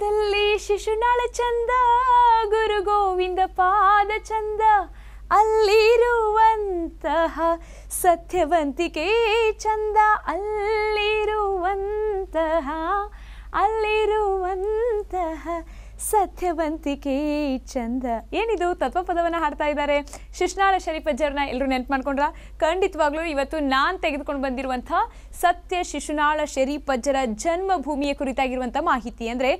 ದಲ್ಲಿ ಶಿಶುನಾಳ ಚಂದ ಗುರು ಗೋವಿಂದ ಪಾದ ಚಂದ ಅಲ್ಲಿರುವಂತಹ ಸತ್ಯವಂತಿಕೆ ಚಂದ ಅಲ್ಲಿರುವಂತಹ ಅಲ್ಲಿರುವಂತಹ ಸತ್ಯವಂತಿಕೆ ಚಂದ ಏನಿದು ತತ್ವಪದವನ್ನು ಹಾಡ್ತಾ ಇದ್ದಾರೆ ಶಿಶುನಾಳ ಶರೀಫಜ್ಜರನ್ನ ಎಲ್ಲರೂ ನೆನಪು ಮಾಡ್ಕೊಂಡ್ರ ಖಂಡಿತವಾಗ್ಲೂ ಇವತ್ತು ನಾನು ತೆಗೆದುಕೊಂಡು ಬಂದಿರುವಂಥ ಸತ್ಯ ಶಿಶುನಾಳ ಶರೀಫ್ ಜನ್ಮಭೂಮಿಯ ಕುರಿತಾಗಿರುವಂಥ ಮಾಹಿತಿ ಅಂದರೆ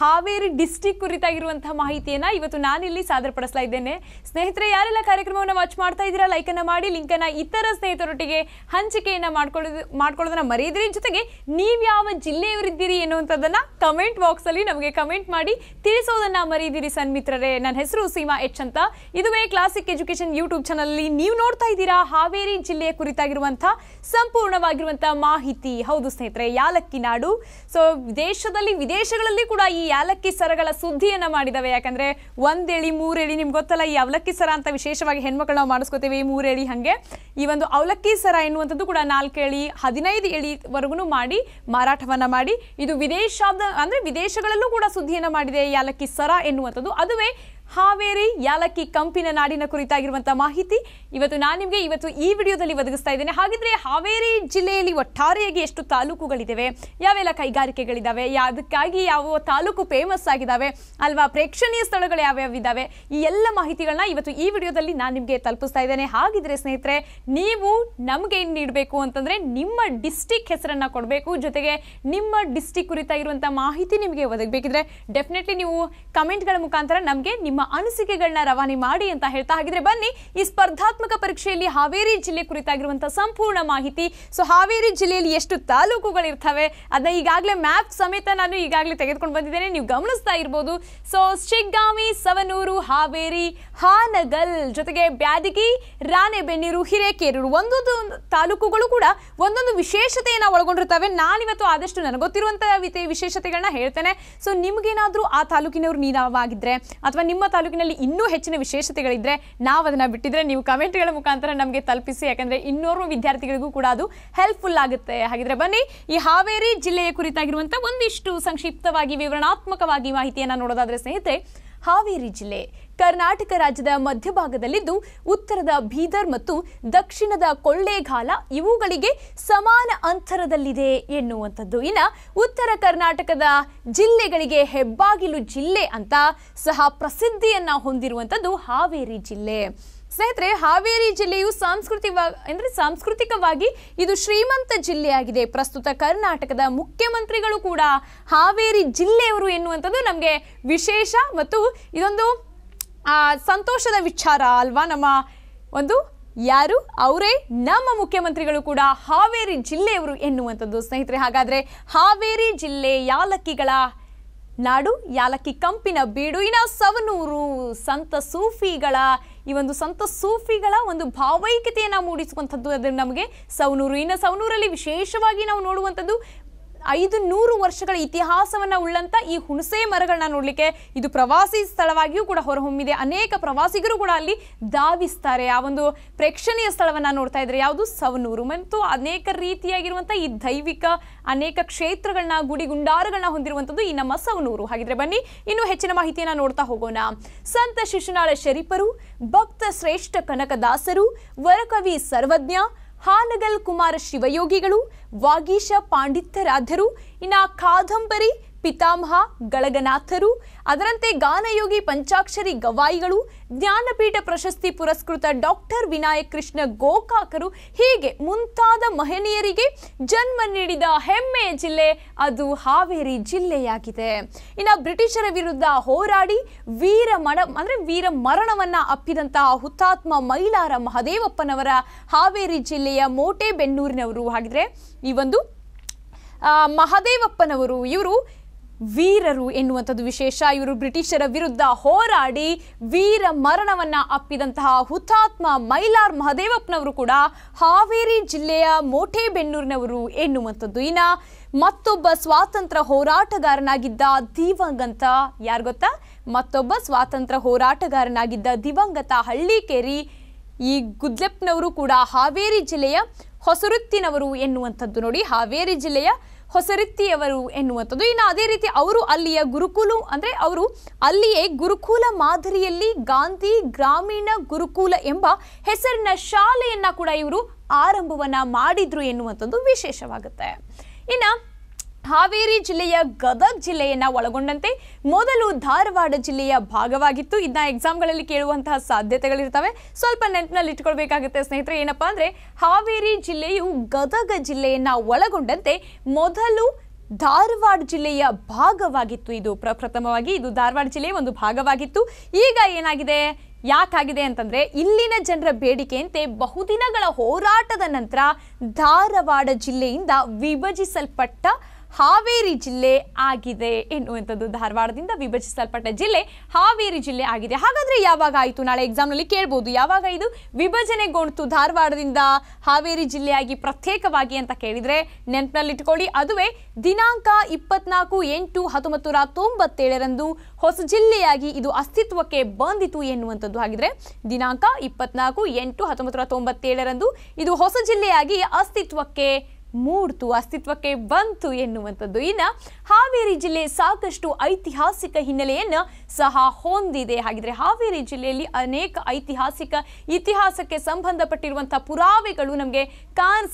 ಹಾವೇರಿ ಡಿಸ್ಟಿಕ್ ಕುರಿತಾಗಿರುವಂತಹ ಮಾಹಿತಿಯನ್ನ ಇವತ್ತು ನಾನಿಲ್ಲಿ ಸಾದರಪಡಿಸ್ತಾ ಇದ್ದೇನೆ ಸ್ನೇಹಿತರೆ ಯಾರೆಲ್ಲ ಕಾರ್ಯಕ್ರಮವನ್ನು ವಾಚ್ ಮಾಡ್ತಾ ಇದ್ದೀರಾ ಅನ್ನ ಮಾಡಿ ಅನ್ನ ಇತರ ಸ್ನೇಹಿತರೊಟ್ಟಿಗೆ ಹಂಚಿಕೆಯನ್ನು ಮಾಡ್ಕೊಳ್ಳೋದು ಮಾಡ್ಕೊಳ್ಳೋದನ್ನ ಮರೆಯದ್ರಿ ಜೊತೆಗೆ ನೀವು ಯಾವ ಜಿಲ್ಲೆಯವರಿದ್ದೀರಿ ಎನ್ನುವಂಥದ್ದನ್ನ ಕಮೆಂಟ್ ಅಲ್ಲಿ ನಮಗೆ ಕಮೆಂಟ್ ಮಾಡಿ ತಿಳಿಸೋದನ್ನ ಮರೀದಿರಿ ಸನ್ಮಿತ್ರರೇ ನನ್ನ ಹೆಸರು ಸೀಮಾ ಎಚ್ ಅಂತ ಇದುವೇ ಕ್ಲಾಸಿಕ್ ಎಜುಕೇಶನ್ ಯೂಟ್ಯೂಬ್ ಅಲ್ಲಿ ನೀವು ನೋಡ್ತಾ ಇದ್ದೀರಾ ಹಾವೇರಿ ಜಿಲ್ಲೆಯ ಕುರಿತಾಗಿರುವಂತಹ ಸಂಪೂರ್ಣವಾಗಿರುವಂತಹ ಮಾಹಿತಿ ಹೌದು ಸ್ನೇಹಿತರೆ ಯಾಲಕ್ಕಿ ನಾಡು ಸೊ ದೇಶದಲ್ಲಿ ವಿದೇಶಗಳಲ್ಲಿ ಕೂಡ ಈ ಯಾಲಕ್ಕಿ ಸರಗಳ ಸುದ್ದಿಯನ್ನ ಮಾಡಿದವೆ ಯಾಕಂದ್ರೆ ಒಂದೇಳಿ ಮೂರೇಳಿ ನಿಮ್ಗೆ ಗೊತ್ತಲ್ಲ ಈ ಅವಲಕ್ಕಿ ಸರ ಅಂತ ವಿಶೇಷವಾಗಿ ಹೆಣ್ಮಕ್ಳು ನಾವು ಮಾಡಿಸ್ಕೋತೇವೆ ಈ ಎಳಿ ಹಂಗೆ ಈ ಒಂದು ಅವಲಕ್ಕಿ ಸರ ಎನ್ನುವಂಥದ್ದು ಕೂಡ ನಾಲ್ಕು ಎಳಿ ಹದಿನೈದು ಎಳಿವರೆಗೂ ಮಾಡಿ ಮಾರಾಟವನ್ನ ಮಾಡಿ ಇದು ವಿದೇಶಾದ ಅಂದ್ರೆ ವಿದೇಶಗಳಲ್ಲೂ ಕೂಡ ಸುದ್ದಿಯನ್ನ ಮಾಡಿದೆ ಯಾಲಕ್ಕಿ ಸರ ಎನ್ನುವಂಥದ್ದು ಅದುವೇ ಹಾವೇರಿ ಯಾಲಕ್ಕಿ ಕಂಪಿನ ನಾಡಿನ ಕುರಿತಾಗಿರುವಂತಹ ಮಾಹಿತಿ ಇವತ್ತು ನಾನು ನಿಮಗೆ ಇವತ್ತು ಈ ವಿಡಿಯೋದಲ್ಲಿ ಒದಗಿಸ್ತಾ ಇದ್ದೇನೆ ಹಾಗಿದ್ರೆ ಹಾವೇರಿ ಜಿಲ್ಲೆಯಲ್ಲಿ ಒಟ್ಟಾರೆಯಾಗಿ ಎಷ್ಟು ತಾಲೂಕುಗಳಿದ್ದಾವೆ ಯಾವೆಲ್ಲ ಕೈಗಾರಿಕೆಗಳಿದ್ದಾವೆ ಅದಕ್ಕಾಗಿ ಯಾವ ತಾಲೂಕು ಫೇಮಸ್ ಆಗಿದ್ದಾವೆ ಅಲ್ವಾ ಪ್ರೇಕ್ಷಣೀಯ ಸ್ಥಳಗಳು ಯಾವ್ಯಾವ ಈ ಎಲ್ಲ ಮಾಹಿತಿಗಳನ್ನ ಇವತ್ತು ಈ ವಿಡಿಯೋದಲ್ಲಿ ನಾನು ನಿಮಗೆ ತಲುಪಿಸ್ತಾ ಇದ್ದೇನೆ ಹಾಗಿದ್ರೆ ಸ್ನೇಹಿತರೆ ನೀವು ನಮಗೆ ನೀಡಬೇಕು ಅಂತಂದರೆ ನಿಮ್ಮ ಡಿಸ್ಟಿಕ್ ಹೆಸರನ್ನು ಕೊಡಬೇಕು ಜೊತೆಗೆ ನಿಮ್ಮ ಡಿಸ್ಟಿಕ್ ಕುರಿತಾಗಿರುವಂಥ ಮಾಹಿತಿ ನಿಮಗೆ ಒದಗಬೇಕಿದ್ರೆ ಡೆಫಿನೆಟ್ಲಿ ನೀವು ಕಮೆಂಟ್ಗಳ ಮುಖಾಂತರ ನಮಗೆ ನಿಮ್ಮ ನಿಮ್ಮ ಅನಿಸಿಕೆಗಳನ್ನ ರವಾನೆ ಮಾಡಿ ಅಂತ ಹೇಳ್ತಾ ಹಾಗಿದ್ರೆ ಬನ್ನಿ ಈ ಸ್ಪರ್ಧಾತ್ಮಕ ಪರೀಕ್ಷೆಯಲ್ಲಿ ಹಾವೇರಿ ಜಿಲ್ಲೆ ಕುರಿತಾಗಿರುವಂತಹ ಸಂಪೂರ್ಣ ಮಾಹಿತಿ ಸೊ ಹಾವೇರಿ ಜಿಲ್ಲೆಯಲ್ಲಿ ಎಷ್ಟು ಇರ್ತವೆ ಅದನ್ನ ಈಗಾಗಲೇ ಮ್ಯಾಪ್ ಸಮೇತ ನಾನು ಈಗಾಗಲೇ ತೆಗೆದುಕೊಂಡು ಬಂದಿದ್ದೇನೆ ನೀವು ಗಮನಿಸ್ತಾ ಇರ್ಬೋದು ಸೊ ಶಿಗ್ಗಾಮಿ ಸವನೂರು ಹಾವೇರಿ ಹಾನಗಲ್ ಜೊತೆಗೆ ಬ್ಯಾದಿಗಿ ರಾಣೆಬೆನ್ನೀರು ಹಿರೇಕೇರೂರು ಒಂದೊಂದು ತಾಲೂಕುಗಳು ಕೂಡ ಒಂದೊಂದು ವಿಶೇಷತೆಯನ್ನು ಒಳಗೊಂಡಿರ್ತವೆ ನಾನಿವತ್ತು ಆದಷ್ಟು ನನಗೆ ಗೊತ್ತಿರುವಂತಹ ವಿಶೇಷತೆಗಳನ್ನ ಹೇಳ್ತೇನೆ ಸೊ ನಿಮ್ಗೇನಾದ್ರೂ ಆ ತಾಲೂಕಿನವರು ನೀರಾವಾಗಿದ್ರೆ ಅಥವಾ ನಿಮ್ಮ ತಾಲೂಕಿನಲ್ಲಿ ಇನ್ನೂ ಹೆಚ್ಚಿನ ವಿಶೇಷತೆಗಳಿದ್ರೆ ನಾವು ಅದನ್ನ ಬಿಟ್ಟಿದ್ರೆ ನೀವು ಕಮೆಂಟ್ಗಳ ಮುಖಾಂತರ ನಮಗೆ ತಲುಪಿಸಿ ಯಾಕಂದ್ರೆ ಇನ್ನೂರು ವಿದ್ಯಾರ್ಥಿಗಳಿಗೂ ಕೂಡ ಅದು ಹೆಲ್ಪ್ಫುಲ್ ಆಗುತ್ತೆ ಹಾಗಿದ್ರೆ ಬನ್ನಿ ಈ ಹಾವೇರಿ ಜಿಲ್ಲೆಯ ಕುರಿತಾಗಿರುವಂತಹ ಒಂದಿಷ್ಟು ಸಂಕ್ಷಿಪ್ತವಾಗಿ ವಿವರಣಾತ್ಮಕವಾಗಿ ಮಾಹಿತಿಯನ್ನ ನೋಡೋದಾದ್ರೆ ಸ್ನೇಹಿತರೆ ಹಾವೇರಿ ಜಿಲ್ಲೆ ಕರ್ನಾಟಕ ರಾಜ್ಯದ ಮಧ್ಯಭಾಗದಲ್ಲಿದ್ದು ಉತ್ತರದ ಬೀದರ್ ಮತ್ತು ದಕ್ಷಿಣದ ಕೊಳ್ಳೇಗಾಲ ಇವುಗಳಿಗೆ ಸಮಾನ ಅಂತರದಲ್ಲಿದೆ ಎನ್ನುವಂಥದ್ದು ಇನ್ನು ಉತ್ತರ ಕರ್ನಾಟಕದ ಜಿಲ್ಲೆಗಳಿಗೆ ಹೆಬ್ಬಾಗಿಲು ಜಿಲ್ಲೆ ಅಂತ ಸಹ ಪ್ರಸಿದ್ಧಿಯನ್ನು ಹೊಂದಿರುವಂಥದ್ದು ಹಾವೇರಿ ಜಿಲ್ಲೆ ಸ್ನೇಹಿತರೆ ಹಾವೇರಿ ಜಿಲ್ಲೆಯು ಸಾಂಸ್ಕೃತಿಕ ಅಂದರೆ ಸಾಂಸ್ಕೃತಿಕವಾಗಿ ಇದು ಶ್ರೀಮಂತ ಜಿಲ್ಲೆಯಾಗಿದೆ ಪ್ರಸ್ತುತ ಕರ್ನಾಟಕದ ಮುಖ್ಯಮಂತ್ರಿಗಳು ಕೂಡ ಹಾವೇರಿ ಜಿಲ್ಲೆಯವರು ಎನ್ನುವಂಥದ್ದು ನಮಗೆ ವಿಶೇಷ ಮತ್ತು ಇದೊಂದು ಸಂತೋಷದ ವಿಚಾರ ಅಲ್ವಾ ನಮ್ಮ ಒಂದು ಯಾರು ಅವರೇ ನಮ್ಮ ಮುಖ್ಯಮಂತ್ರಿಗಳು ಕೂಡ ಹಾವೇರಿ ಜಿಲ್ಲೆಯವರು ಎನ್ನುವಂಥದ್ದು ಸ್ನೇಹಿತರೆ ಹಾಗಾದರೆ ಹಾವೇರಿ ಜಿಲ್ಲೆ ಯಾಲಕ್ಕಿಗಳ ನಾಡು ಯಾಲಕ್ಕಿ ಕಂಪಿನ ಬೀಡುವಿನ ಸವನೂರು ಸಂತ ಸೂಫಿಗಳ ಈ ಒಂದು ಸಂತ ಸೂಫಿಗಳ ಒಂದು ಭಾವೈಕ್ಯತೆಯನ್ನು ಮೂಡಿಸುವಂಥದ್ದು ಅದನ್ನು ನಮಗೆ ಸೌನೂರು ಇನ್ನು ಸೌನೂರಲ್ಲಿ ವಿಶೇಷವಾಗಿ ನಾವು ನೋಡುವಂಥದ್ದು ಐದು ನೂರು ವರ್ಷಗಳ ಇತಿಹಾಸವನ್ನು ಉಳ್ಳಂತ ಈ ಹುಣಸೆ ಮರಗಳನ್ನ ನೋಡಲಿಕ್ಕೆ ಇದು ಪ್ರವಾಸಿ ಸ್ಥಳವಾಗಿಯೂ ಕೂಡ ಹೊರಹೊಮ್ಮಿದೆ ಅನೇಕ ಪ್ರವಾಸಿಗರು ಕೂಡ ಅಲ್ಲಿ ಧಾವಿಸ್ತಾರೆ ಆ ಒಂದು ಪ್ರೇಕ್ಷಣೀಯ ಸ್ಥಳವನ್ನು ನೋಡ್ತಾ ಇದ್ದಾರೆ ಯಾವುದು ಸವನೂರು ಮತ್ತು ಅನೇಕ ರೀತಿಯಾಗಿರುವಂಥ ಈ ದೈವಿಕ ಅನೇಕ ಕ್ಷೇತ್ರಗಳನ್ನ ಗುಡಿ ಗುಂಡಾರುಗಳನ್ನ ಹೊಂದಿರುವಂಥದ್ದು ಈ ನಮ್ಮ ಸವನೂರು ಹಾಗಿದ್ರೆ ಬನ್ನಿ ಇನ್ನೂ ಹೆಚ್ಚಿನ ಮಾಹಿತಿಯನ್ನು ನೋಡ್ತಾ ಹೋಗೋಣ ಸಂತ ಶಿಶುನಾಳ ಶರೀಫರು ಭಕ್ತ ಶ್ರೇಷ್ಠ ಕನಕದಾಸರು ವರಕವಿ ಸರ್ವಜ್ಞ ಹಾನಗಲ್ ಕುಮಾರ ಶಿವಯೋಗಿಗಳು ವಾಗೀಶ ಪಾಂಡಿತ್ಯರಾಧ್ಯರು ಇನ್ನ ಕಾದಂಬರಿ ಪಿತಾಮಹ ಗಳಗನಾಥರು ಅದರಂತೆ ಗಾನಯೋಗಿ ಪಂಚಾಕ್ಷರಿ ಗವಾಯಿಗಳು ಜ್ಞಾನಪೀಠ ಪ್ರಶಸ್ತಿ ಪುರಸ್ಕೃತ ಡಾಕ್ಟರ್ ವಿನಾಯಕ್ ಕೃಷ್ಣ ಗೋಕಾಕರು ಹೀಗೆ ಮುಂತಾದ ಮಹನೀಯರಿಗೆ ಜನ್ಮ ನೀಡಿದ ಹೆಮ್ಮೆಯ ಜಿಲ್ಲೆ ಅದು ಹಾವೇರಿ ಜಿಲ್ಲೆಯಾಗಿದೆ ಇನ್ನು ಬ್ರಿಟಿಷರ ವಿರುದ್ಧ ಹೋರಾಡಿ ವೀರ ಮಣ ಅಂದರೆ ವೀರ ಮರಣವನ್ನು ಅಪ್ಪಿದಂತಹ ಹುತಾತ್ಮ ಮೈಲಾರ ಮಹದೇವಪ್ಪನವರ ಹಾವೇರಿ ಜಿಲ್ಲೆಯ ಮೋಟೆ ಬೆನ್ನೂರಿನವರು ಹಾಗಿದ್ರೆ ಈ ಒಂದು ಮಹದೇವಪ್ಪನವರು ಇವರು ವೀರರು ಎನ್ನುವಂಥದ್ದು ವಿಶೇಷ ಇವರು ಬ್ರಿಟಿಷರ ವಿರುದ್ಧ ಹೋರಾಡಿ ವೀರ ಮರಣವನ್ನ ಅಪ್ಪಿದಂತಹ ಹುತಾತ್ಮ ಮೈಲಾರ್ ಮಹದೇವಪ್ಪನವರು ಕೂಡ ಹಾವೇರಿ ಜಿಲ್ಲೆಯ ಮೋಟೆಬೆನ್ನೂರಿನವರು ಎನ್ನುವಂಥದ್ದು ಇನ್ನ ಮತ್ತೊಬ್ಬ ಸ್ವಾತಂತ್ರ್ಯ ಹೋರಾಟಗಾರನಾಗಿದ್ದ ದಿವಂಗತ ಯಾರು ಗೊತ್ತಾ ಮತ್ತೊಬ್ಬ ಸ್ವಾತಂತ್ರ್ಯ ಹೋರಾಟಗಾರನಾಗಿದ್ದ ದಿವಂಗತ ಹಳ್ಳಿಕೇರಿ ಈ ಗುದ್ಲೆಪ್ನವರು ಕೂಡ ಹಾವೇರಿ ಜಿಲ್ಲೆಯ ಹೊಸರುತ್ತಿನವರು ಎನ್ನುವಂಥದ್ದು ನೋಡಿ ಹಾವೇರಿ ಜಿಲ್ಲೆಯ ಹೊಸರಿತ್ತಿಯವರು ಎನ್ನುವಂಥದ್ದು ಇನ್ನು ಅದೇ ರೀತಿ ಅವರು ಅಲ್ಲಿಯ ಗುರುಕುಲು ಅಂದರೆ ಅವರು ಅಲ್ಲಿಯೇ ಗುರುಕುಲ ಮಾದರಿಯಲ್ಲಿ ಗಾಂಧಿ ಗ್ರಾಮೀಣ ಗುರುಕುಲ ಎಂಬ ಹೆಸರಿನ ಶಾಲೆಯನ್ನು ಕೂಡ ಇವರು ಆರಂಭವನ್ನು ಮಾಡಿದ್ರು ಎನ್ನುವಂಥದ್ದು ವಿಶೇಷವಾಗುತ್ತೆ ಇನ್ನು ಹಾವೇರಿ ಜಿಲ್ಲೆಯ ಗದಗ್ ಜಿಲ್ಲೆಯನ್ನ ಒಳಗೊಂಡಂತೆ ಮೊದಲು ಧಾರವಾಡ ಜಿಲ್ಲೆಯ ಭಾಗವಾಗಿತ್ತು ಇದನ್ನ ಎಕ್ಸಾಮ್ಗಳಲ್ಲಿ ಕೇಳುವಂತಹ ಸಾಧ್ಯತೆಗಳಿರ್ತವೆ ಸ್ವಲ್ಪ ನೆನಪಿನಲ್ಲಿ ಇಟ್ಕೊಳ್ಬೇಕಾಗುತ್ತೆ ಸ್ನೇಹಿತರೆ ಏನಪ್ಪಾ ಅಂದ್ರೆ ಹಾವೇರಿ ಜಿಲ್ಲೆಯು ಗದಗ ಜಿಲ್ಲೆಯನ್ನ ಒಳಗೊಂಡಂತೆ ಮೊದಲು ಧಾರವಾಡ ಜಿಲ್ಲೆಯ ಭಾಗವಾಗಿತ್ತು ಇದು ಪ್ರಪ್ರಥಮವಾಗಿ ಇದು ಧಾರವಾಡ ಜಿಲ್ಲೆಯ ಒಂದು ಭಾಗವಾಗಿತ್ತು ಈಗ ಏನಾಗಿದೆ ಯಾಕಾಗಿದೆ ಅಂತಂದರೆ ಇಲ್ಲಿನ ಜನರ ಬೇಡಿಕೆಯಂತೆ ಬಹುದಿನಗಳ ಹೋರಾಟದ ನಂತರ ಧಾರವಾಡ ಜಿಲ್ಲೆಯಿಂದ ವಿಭಜಿಸಲ್ಪಟ್ಟ ಹಾವೇರಿ ಜಿಲ್ಲೆ ಆಗಿದೆ ಎನ್ನುವಂಥದ್ದು ಧಾರವಾಡದಿಂದ ವಿಭಜಿಸಲ್ಪಟ್ಟ ಜಿಲ್ಲೆ ಹಾವೇರಿ ಜಿಲ್ಲೆ ಆಗಿದೆ ಹಾಗಾದರೆ ಯಾವಾಗ ಆಯಿತು ನಾಳೆ ಎಕ್ಸಾಮ್ನಲ್ಲಿ ಕೇಳ್ಬೋದು ಯಾವಾಗ ಇದು ವಿಭಜನೆಗೊಂಡಿತು ಧಾರವಾಡದಿಂದ ಹಾವೇರಿ ಜಿಲ್ಲೆಯಾಗಿ ಪ್ರತ್ಯೇಕವಾಗಿ ಅಂತ ಕೇಳಿದರೆ ಇಟ್ಕೊಳ್ಳಿ ಅದುವೇ ದಿನಾಂಕ ಇಪ್ಪತ್ನಾಲ್ಕು ಎಂಟು ಹತ್ತೊಂಬತ್ತು ನೂರ ತೊಂಬತ್ತೇಳರಂದು ಹೊಸ ಜಿಲ್ಲೆಯಾಗಿ ಇದು ಅಸ್ತಿತ್ವಕ್ಕೆ ಬಂದಿತು ಎನ್ನುವಂಥದ್ದು ಹಾಗಿದ್ರೆ ದಿನಾಂಕ ಇಪ್ಪತ್ನಾಲ್ಕು ಎಂಟು ಹತ್ತೊಂಬತ್ತು ನೂರ ತೊಂಬತ್ತೇಳರಂದು ಇದು ಹೊಸ ಜಿಲ್ಲೆಯಾಗಿ ಅಸ್ತಿತ್ವಕ್ಕೆ ಮೂರ್ತು ಅಸ್ತಿತ್ವಕ್ಕೆ ಬಂತು ಎನ್ನುವಂಥದ್ದು ಇನ್ನು ಹಾವೇರಿ ಜಿಲ್ಲೆ ಸಾಕಷ್ಟು ಐತಿಹಾಸಿಕ ಹಿನ್ನೆಲೆಯನ್ನು ಸಹ ಹೊಂದಿದೆ ಹಾಗಿದ್ರೆ ಹಾವೇರಿ ಜಿಲ್ಲೆಯಲ್ಲಿ ಅನೇಕ ಐತಿಹಾಸಿಕ ಇತಿಹಾಸಕ್ಕೆ ಸಂಬಂಧಪಟ್ಟಿರುವಂಥ ಪುರಾವೆಗಳು ನಮಗೆ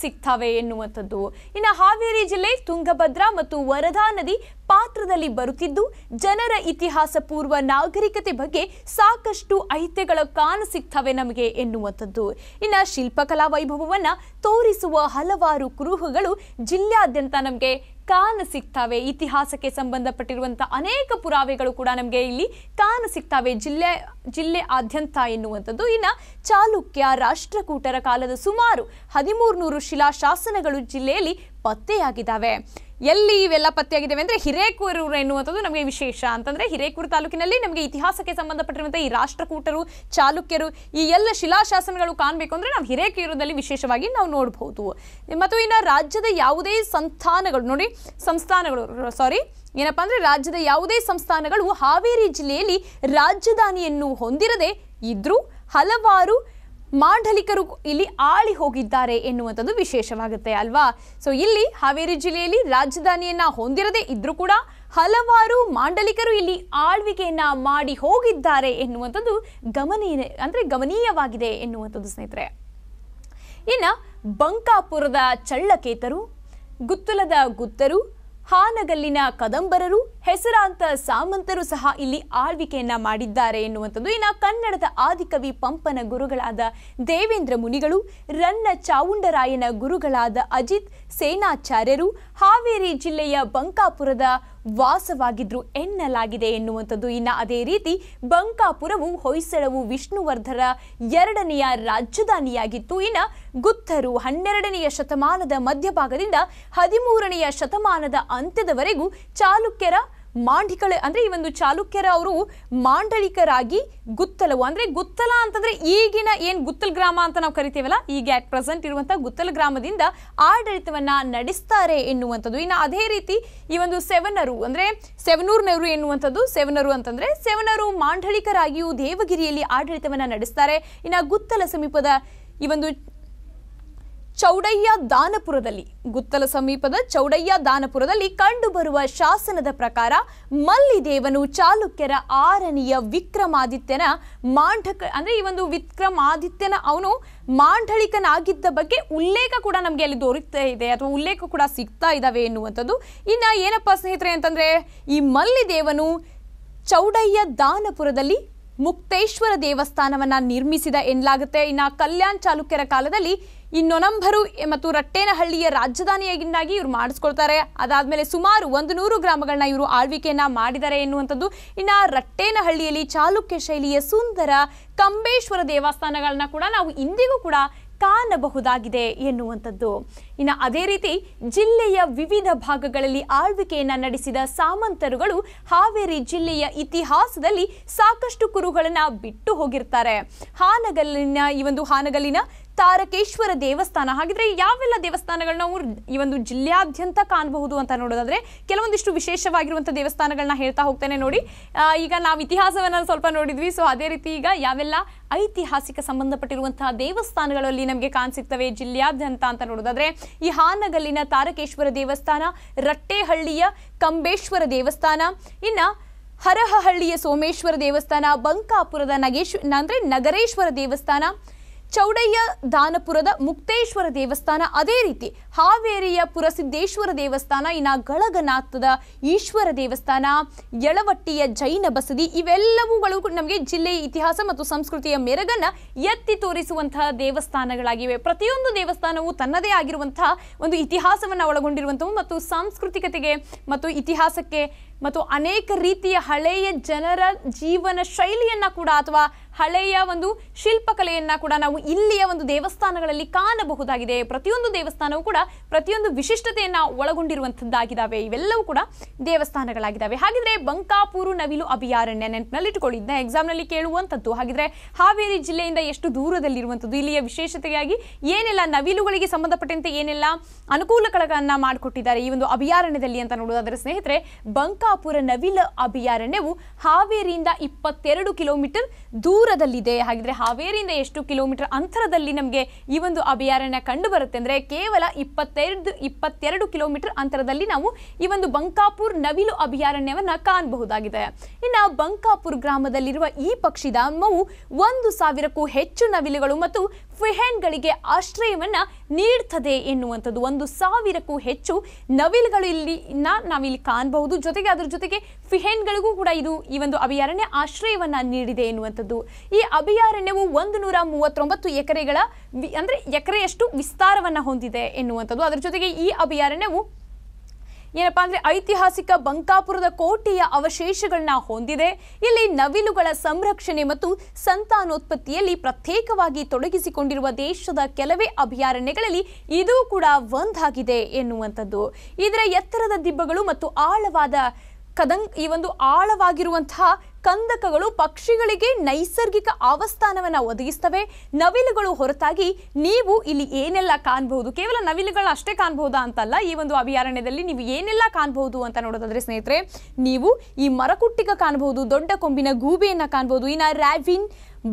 ಸಿಗ್ತವೆ ಎನ್ನುವಂಥದ್ದು ಇನ್ನು ಹಾವೇರಿ ಜಿಲ್ಲೆ ತುಂಗಭದ್ರಾ ಮತ್ತು ವರದಾ ನದಿ ಪಾತ್ರದಲ್ಲಿ ಬರುತ್ತಿದ್ದು ಜನರ ಇತಿಹಾಸ ಪೂರ್ವ ನಾಗರಿಕತೆ ಬಗ್ಗೆ ಸಾಕಷ್ಟು ಐತ್ಯಗಳ ಕಾಣ ಸಿಗ್ತವೆ ನಮಗೆ ಎನ್ನುವಂಥದ್ದು ಇನ್ನು ಶಿಲ್ಪಕಲಾ ವೈಭವವನ್ನು ತೋರಿಸುವ ಹಲವಾರು ಕುರುಹುಗಳು ಜಿಲ್ಲೆಯಾದ್ಯಂತ ನಮಗೆ ಕಾಣ ಸಿಗ್ತವೆ ಇತಿಹಾಸಕ್ಕೆ ಸಂಬಂಧಪಟ್ಟಿರುವಂಥ ಅನೇಕ ಪುರಾವೆಗಳು ಕೂಡ ನಮಗೆ ಇಲ್ಲಿ ಕಾಣ ಸಿಗ್ತವೆ ಜಿಲ್ಲೆ ಜಿಲ್ಲೆ ಆದ್ಯಂತ ಎನ್ನುವಂಥದ್ದು ಇನ್ನು ಚಾಲುಕ್ಯ ರಾಷ್ಟ್ರಕೂಟರ ಕಾಲದ ಸುಮಾರು ಹದಿಮೂರು ನೂರು ಶಿಲಾಶಾಸನಗಳು ಜಿಲ್ಲೆಯಲ್ಲಿ ಪತ್ತೆಯಾಗಿದ್ದಾವೆ ಎಲ್ಲಿ ಇವೆಲ್ಲ ಪತ್ತೆಯಾಗಿದ್ದಾವೆ ಅಂದರೆ ಹಿರೇಕೂರು ಎನ್ನುವಂಥದ್ದು ನಮಗೆ ವಿಶೇಷ ಅಂತಂದರೆ ಹಿರೇಕೂರು ತಾಲೂಕಿನಲ್ಲಿ ನಮಗೆ ಇತಿಹಾಸಕ್ಕೆ ಸಂಬಂಧಪಟ್ಟಿರುವಂಥ ಈ ರಾಷ್ಟ್ರಕೂಟರು ಚಾಲುಕ್ಯರು ಈ ಎಲ್ಲ ಶಿಲಾಶಾಸನಗಳು ಕಾಣಬೇಕು ಅಂದರೆ ನಾವು ಹಿರೇಕೂರದಲ್ಲಿ ವಿಶೇಷವಾಗಿ ನಾವು ನೋಡಬಹುದು ಮತ್ತು ಇನ್ನು ರಾಜ್ಯದ ಯಾವುದೇ ಸಂಸ್ಥಾನಗಳು ನೋಡಿ ಸಂಸ್ಥಾನಗಳು ಸಾರಿ ಏನಪ್ಪ ಅಂದರೆ ರಾಜ್ಯದ ಯಾವುದೇ ಸಂಸ್ಥಾನಗಳು ಹಾವೇರಿ ಜಿಲ್ಲೆಯಲ್ಲಿ ರಾಜಧಾನಿಯನ್ನು ಹೊಂದಿರದೆ ಇದ್ರೂ ಹಲವಾರು ಮಾಂಡಲಿಕರು ಇಲ್ಲಿ ಆಳಿ ಹೋಗಿದ್ದಾರೆ ಎನ್ನುವಂಥದ್ದು ವಿಶೇಷವಾಗುತ್ತೆ ಅಲ್ವಾ ಸೊ ಇಲ್ಲಿ ಹಾವೇರಿ ಜಿಲ್ಲೆಯಲ್ಲಿ ರಾಜಧಾನಿಯನ್ನ ಹೊಂದಿರದೇ ಇದ್ರೂ ಕೂಡ ಹಲವಾರು ಮಾಂಡಲಿಕರು ಇಲ್ಲಿ ಆಳ್ವಿಕೆಯನ್ನ ಮಾಡಿ ಹೋಗಿದ್ದಾರೆ ಎನ್ನುವಂಥದ್ದು ಗಮನೀಯ ಅಂದ್ರೆ ಗಮನೀಯವಾಗಿದೆ ಎನ್ನುವಂಥದ್ದು ಸ್ನೇಹಿತರೆ ಇನ್ನ ಬಂಕಾಪುರದ ಚಳ್ಳಕೇತರು ಗುತ್ತಲದ ಗುತ್ತರು ಹಾನಗಲ್ಲಿನ ಕದಂಬರರು ಹೆಸರಾಂತ ಸಾಮಂತರು ಸಹ ಇಲ್ಲಿ ಆಳ್ವಿಕೆಯನ್ನ ಮಾಡಿದ್ದಾರೆ ಎನ್ನುವಂಥದ್ದು ಇನ್ನು ಕನ್ನಡದ ಆದಿಕವಿ ಪಂಪನ ಗುರುಗಳಾದ ದೇವೇಂದ್ರ ಮುನಿಗಳು ರನ್ನ ಚಾವುಂಡರಾಯನ ಗುರುಗಳಾದ ಅಜಿತ್ ಸೇನಾಚಾರ್ಯರು ಹಾವೇರಿ ಜಿಲ್ಲೆಯ ಬಂಕಾಪುರದ ವಾಸವಾಗಿದ್ರು ಎನ್ನಲಾಗಿದೆ ಎನ್ನುವಂಥದ್ದು ಇನ್ನು ಅದೇ ರೀತಿ ಬಂಕಾಪುರವು ಹೊಯ್ಸಳವು ವಿಷ್ಣುವರ್ಧರ ಎರಡನೆಯ ರಾಜಧಾನಿಯಾಗಿತ್ತು ಇನ್ನು ಗುತ್ತರು ಹನ್ನೆರಡನೆಯ ಶತಮಾನದ ಮಧ್ಯಭಾಗದಿಂದ ಹದಿಮೂರನೆಯ ಶತಮಾನದ ಅಂತ್ಯದವರೆಗೂ ಚಾಲುಕ್ಯರ ಮಾಂಡಿಕಳೆ ಅಂದರೆ ಈ ಒಂದು ಚಾಲುಕ್ಯರ ಅವರು ಮಾಂಡಳಿಕರಾಗಿ ಗುತ್ತಲವು ಅಂದರೆ ಗುತ್ತಲ ಅಂತಂದರೆ ಈಗಿನ ಏನು ಗುತ್ತಲ್ ಗ್ರಾಮ ಅಂತ ನಾವು ಕರಿತೀವಲ್ಲ ಈಗ ಅಟ್ ಪ್ರೆಸೆಂಟ್ ಇರುವಂಥ ಗುತ್ತಲ ಗ್ರಾಮದಿಂದ ಆಡಳಿತವನ್ನು ನಡೆಸ್ತಾರೆ ಎನ್ನುವಂಥದ್ದು ಇನ್ನು ಅದೇ ರೀತಿ ಈ ಒಂದು ಸೆವನರು ಅಂದರೆ ಸೆವನೂರ್ನವರು ಎನ್ನುವಂಥದ್ದು ಸೆವನರು ಅಂತಂದರೆ ಸೆವನರು ಮಾಂಡಳಿಕರಾಗಿಯೂ ದೇವಗಿರಿಯಲ್ಲಿ ಆಡಳಿತವನ್ನು ನಡೆಸ್ತಾರೆ ಇನ್ನು ಗುತ್ತಲ ಸಮೀಪದ ಈ ಒಂದು ಚೌಡಯ್ಯ ದಾನಪುರದಲ್ಲಿ ಗುತ್ತಲ ಸಮೀಪದ ಚೌಡಯ್ಯ ದಾನಪುರದಲ್ಲಿ ಕಂಡುಬರುವ ಶಾಸನದ ಪ್ರಕಾರ ಮಲ್ಲಿದೇವನು ಚಾಲುಕ್ಯರ ಆರನೆಯ ವಿಕ್ರಮಾದಿತ್ಯನ ಮಾಂಢಕ ಅಂದರೆ ಈ ಒಂದು ವಿಕ್ರಮಾದಿತ್ಯನ ಅವನು ಮಾಂಡಳಿಕನಾಗಿದ್ದ ಬಗ್ಗೆ ಉಲ್ಲೇಖ ಕೂಡ ನಮಗೆ ಅಲ್ಲಿ ದೊರೀತಾ ಇದೆ ಅಥವಾ ಉಲ್ಲೇಖ ಕೂಡ ಸಿಗ್ತಾ ಇದ್ದಾವೆ ಎನ್ನುವಂಥದ್ದು ಇನ್ನು ಏನಪ್ಪ ಸ್ನೇಹಿತರೆ ಅಂತಂದರೆ ಈ ಮಲ್ಲಿದೇವನು ಚೌಡಯ್ಯ ದಾನಪುರದಲ್ಲಿ ಮುಕ್ತೇಶ್ವರ ದೇವಸ್ಥಾನವನ್ನ ನಿರ್ಮಿಸಿದ ಎನ್ನಲಾಗುತ್ತೆ ಇನ್ನ ಕಲ್ಯಾಣ್ ಚಾಲುಕ್ಯರ ಕಾಲದಲ್ಲಿ ಈ ನೊನಂಬರು ಮತ್ತು ರಟ್ಟೇನಹಳ್ಳಿಯ ರಾಜಧಾನಿಯಾಗಿನ್ನಾಗಿ ಇವರು ಮಾಡಿಸ್ಕೊಳ್ತಾರೆ ಅದಾದಮೇಲೆ ಸುಮಾರು ಒಂದು ನೂರು ಗ್ರಾಮಗಳನ್ನ ಇವರು ಆಳ್ವಿಕೆಯನ್ನ ಮಾಡಿದ್ದಾರೆ ಎನ್ನುವಂಥದ್ದು ಇನ್ನು ರಟ್ಟೇನಹಳ್ಳಿಯಲ್ಲಿ ಚಾಲುಕ್ಯ ಶೈಲಿಯ ಸುಂದರ ಕಂಬೇಶ್ವರ ದೇವಸ್ಥಾನಗಳನ್ನ ಕೂಡ ನಾವು ಇಂದಿಗೂ ಕೂಡ ಕಾಣಬಹುದಾಗಿದೆ ಎನ್ನುವಂಥದ್ದು ಇನ್ನು ಅದೇ ರೀತಿ ಜಿಲ್ಲೆಯ ವಿವಿಧ ಭಾಗಗಳಲ್ಲಿ ಆಳ್ವಿಕೆಯನ್ನು ನಡೆಸಿದ ಸಾಮಂತರುಗಳು ಹಾವೇರಿ ಜಿಲ್ಲೆಯ ಇತಿಹಾಸದಲ್ಲಿ ಸಾಕಷ್ಟು ಕುರುಗಳನ್ನು ಬಿಟ್ಟು ಹೋಗಿರ್ತಾರೆ ಹಾನಗಲ್ಲಿನ ಈ ಒಂದು ಹಾನಗಲ್ಲಿನ ತಾರಕೇಶ್ವರ ದೇವಸ್ಥಾನ ಹಾಗಿದ್ರೆ ಯಾವೆಲ್ಲ ದೇವಸ್ಥಾನಗಳನ್ನ ನಾವು ಈ ಒಂದು ಜಿಲ್ಲೆಯಾದ್ಯಂತ ಕಾಣಬಹುದು ಅಂತ ನೋಡೋದಾದ್ರೆ ಕೆಲವೊಂದಿಷ್ಟು ವಿಶೇಷವಾಗಿರುವಂಥ ದೇವಸ್ಥಾನಗಳನ್ನ ಹೇಳ್ತಾ ಹೋಗ್ತೇನೆ ನೋಡಿ ಈಗ ನಾವು ಇತಿಹಾಸವನ್ನ ಸ್ವಲ್ಪ ನೋಡಿದ್ವಿ ಸೊ ಅದೇ ರೀತಿ ಈಗ ಯಾವೆಲ್ಲ ಐತಿಹಾಸಿಕ ಸಂಬಂಧಪಟ್ಟಿರುವಂತಹ ದೇವಸ್ಥಾನಗಳಲ್ಲಿ ನಮಗೆ ಕಾಣಿಸ್ತವೆ ಜಿಲ್ಲೆಯಾದ್ಯಂತ ಅಂತ ನೋಡೋದಾದ್ರೆ ಈ ಹಾನಗಲ್ಲಿನ ತಾರಕೇಶ್ವರ ದೇವಸ್ಥಾನ ರಟ್ಟೆಹಳ್ಳಿಯ ಕಂಬೇಶ್ವರ ದೇವಸ್ಥಾನ ಇನ್ನು ಹರಹಹಳ್ಳಿಯ ಸೋಮೇಶ್ವರ ದೇವಸ್ಥಾನ ಬಂಕಾಪುರದ ನಗೇಶ್ ಅಂದರೆ ನಗರೇಶ್ವರ ದೇವಸ್ಥಾನ ಚೌಡಯ್ಯ ದಾನಪುರದ ಮುಕ್ತೇಶ್ವರ ದೇವಸ್ಥಾನ ಅದೇ ರೀತಿ ಹಾವೇರಿಯ ಪುರಸಿದ್ದೇಶ್ವರ ದೇವಸ್ಥಾನ ಇನ್ನು ಗಳಗನಾಥದ ಈಶ್ವರ ದೇವಸ್ಥಾನ ಯಳವಟ್ಟಿಯ ಜೈನ ಬಸದಿ ಇವೆಲ್ಲವುಗಳು ನಮಗೆ ಜಿಲ್ಲೆಯ ಇತಿಹಾಸ ಮತ್ತು ಸಂಸ್ಕೃತಿಯ ಮೆರಗನ್ನು ಎತ್ತಿ ತೋರಿಸುವಂತಹ ದೇವಸ್ಥಾನಗಳಾಗಿವೆ ಪ್ರತಿಯೊಂದು ದೇವಸ್ಥಾನವು ತನ್ನದೇ ಆಗಿರುವಂತಹ ಒಂದು ಇತಿಹಾಸವನ್ನು ಒಳಗೊಂಡಿರುವಂಥವು ಮತ್ತು ಸಾಂಸ್ಕೃತಿಕತೆಗೆ ಮತ್ತು ಇತಿಹಾಸಕ್ಕೆ ಮತ್ತು ಅನೇಕ ರೀತಿಯ ಹಳೆಯ ಜನರ ಜೀವನ ಶೈಲಿಯನ್ನು ಕೂಡ ಅಥವಾ ಹಳೆಯ ಒಂದು ಶಿಲ್ಪಕಲೆಯನ್ನು ಕೂಡ ನಾವು ಇಲ್ಲಿಯ ಒಂದು ದೇವಸ್ಥಾನಗಳಲ್ಲಿ ಕಾಣಬಹುದಾಗಿದೆ ಪ್ರತಿಯೊಂದು ದೇವಸ್ಥಾನವೂ ಕೂಡ ಪ್ರತಿಯೊಂದು ವಿಶಿಷ್ಟತೆಯನ್ನು ಒಳಗೊಂಡಿರುವಂಥದ್ದಾಗಿದ್ದಾವೆ ಇವೆಲ್ಲವೂ ಕೂಡ ದೇವಸ್ಥಾನಗಳಾಗಿದ್ದಾವೆ ಹಾಗಿದ್ರೆ ಬಂಕಾಪೂರು ನವಿಲು ಅಭಯಾರಣ್ಯ ನೆನಪಿನಲ್ಲಿ ಇದನ್ನ ಎಕ್ಸಾಮ್ನಲ್ಲಿ ಕೇಳುವಂಥದ್ದು ಹಾಗಿದ್ರೆ ಹಾವೇರಿ ಜಿಲ್ಲೆಯಿಂದ ಎಷ್ಟು ದೂರದಲ್ಲಿರುವಂಥದ್ದು ಇಲ್ಲಿಯ ವಿಶೇಷತೆಯಾಗಿ ಏನೆಲ್ಲ ನವಿಲುಗಳಿಗೆ ಸಂಬಂಧಪಟ್ಟಂತೆ ಏನೆಲ್ಲ ಅನುಕೂಲಗಳನ್ನು ಮಾಡಿಕೊಟ್ಟಿದ್ದಾರೆ ಈ ಒಂದು ಅಭಯಾರಣ್ಯದಲ್ಲಿ ಅಂತ ನೋಡುವುದಾದರೆ ಸ್ನೇಹಿತರೆ ಬಂಕಾ ಬಂಕಾಪುರ ನವಿಲು ಅಭಯಾರಣ್ಯವು ಹಾವೇರಿಯಿಂದ ಇಪ್ಪತ್ತೆರಡು ಕಿಲೋಮೀಟರ್ ದೂರದಲ್ಲಿದೆ ಹಾಗಿದ್ರೆ ಹಾವೇರಿಯಿಂದ ಎಷ್ಟು ಕಿಲೋಮೀಟರ್ ಅಂತರದಲ್ಲಿ ನಮಗೆ ಈ ಒಂದು ಅಭಯಾರಣ್ಯ ಕಂಡು ಬರುತ್ತೆ ಅಂದರೆ ಕೇವಲ ಇಪ್ಪತ್ತೆರಡು ಇಪ್ಪತ್ತೆರಡು ಕಿಲೋಮೀಟರ್ ಅಂತರದಲ್ಲಿ ನಾವು ಈ ಒಂದು ಬಂಕಾಪುರ್ ನವಿಲು ಅಭಯಾರಣ್ಯವನ್ನು ಕಾಣಬಹುದಾಗಿದೆ ಇನ್ನು ಬಂಕಾಪುರ್ ಗ್ರಾಮದಲ್ಲಿರುವ ಈ ಪಕ್ಷಿಧಾಮವು ಒಂದು ಸಾವಿರಕ್ಕೂ ಹೆಚ್ಚು ನವಿಲುಗಳು ಮತ್ತು ಫಿಹೆನ್ಗಳಿಗೆ ಆಶ್ರಯವನ್ನು ನೀಡ್ತದೆ ಎನ್ನುವಂಥದ್ದು ಒಂದು ಸಾವಿರಕ್ಕೂ ಹೆಚ್ಚು ನವಿಲುಗಳು ಇಲ್ಲಿ ನಾವಿಲ್ಲಿ ಕಾಣಬಹುದು ಜೊತೆಗೆ ಅದರ ಜೊತೆಗೆ ಫಿಹೆನ್ಗಳಿಗೂ ಕೂಡ ಇದು ಈ ಒಂದು ಅಭಯಾರಣ್ಯ ಆಶ್ರಯವನ್ನು ನೀಡಿದೆ ಎನ್ನುವಂಥದ್ದು ಈ ಅಭಯಾರಣ್ಯವು ಒಂದು ನೂರ ಮೂವತ್ತೊಂಬತ್ತು ಎಕರೆಗಳ ಅಂದರೆ ಎಕರೆಯಷ್ಟು ವಿಸ್ತಾರವನ್ನು ಹೊಂದಿದೆ ಎನ್ನುವಂಥದ್ದು ಅದರ ಜೊತೆಗೆ ಈ ಅಭಯಾರಣ್ಯವು ಏನಪ್ಪಾ ಅಂದ್ರೆ ಐತಿಹಾಸಿಕ ಬಂಕಾಪುರದ ಕೋಟೆಯ ಅವಶೇಷಗಳನ್ನ ಹೊಂದಿದೆ ಇಲ್ಲಿ ನವಿಲುಗಳ ಸಂರಕ್ಷಣೆ ಮತ್ತು ಸಂತಾನೋತ್ಪತ್ತಿಯಲ್ಲಿ ಪ್ರತ್ಯೇಕವಾಗಿ ತೊಡಗಿಸಿಕೊಂಡಿರುವ ದೇಶದ ಕೆಲವೇ ಅಭಯಾರಣ್ಯಗಳಲ್ಲಿ ಇದು ಕೂಡ ಒಂದಾಗಿದೆ ಎನ್ನುವಂಥದ್ದು ಇದರ ಎತ್ತರದ ದಿಬ್ಬಗಳು ಮತ್ತು ಆಳವಾದ ಕದಂಗ್ ಈ ಒಂದು ಆಳವಾಗಿರುವಂತಹ ಕಂದಕಗಳು ಪಕ್ಷಿಗಳಿಗೆ ನೈಸರ್ಗಿಕ ಆವಸ್ಥಾನವನ್ನು ಒದಗಿಸ್ತವೆ ನವಿಲುಗಳು ಹೊರತಾಗಿ ನೀವು ಇಲ್ಲಿ ಏನೆಲ್ಲ ಕಾಣಬಹುದು ಕೇವಲ ನವಿಲುಗಳನ್ನ ಅಷ್ಟೇ ಕಾಣಬಹುದಾ ಅಂತಲ್ಲ ಈ ಒಂದು ಅಭಯಾರಣ್ಯದಲ್ಲಿ ನೀವು ಏನೆಲ್ಲ ಕಾಣಬಹುದು ಅಂತ ನೋಡೋದಾದ್ರೆ ಸ್ನೇಹಿತರೆ ನೀವು ಈ ಮರಕುಟ್ಟಿಗ ಕಾಣಬಹುದು ದೊಡ್ಡ ಕೊಂಬಿನ ಗೂಬೆಯನ್ನು ಕಾಣಬಹುದು ಇನ್ನು ರ್ಯಾವಿನ್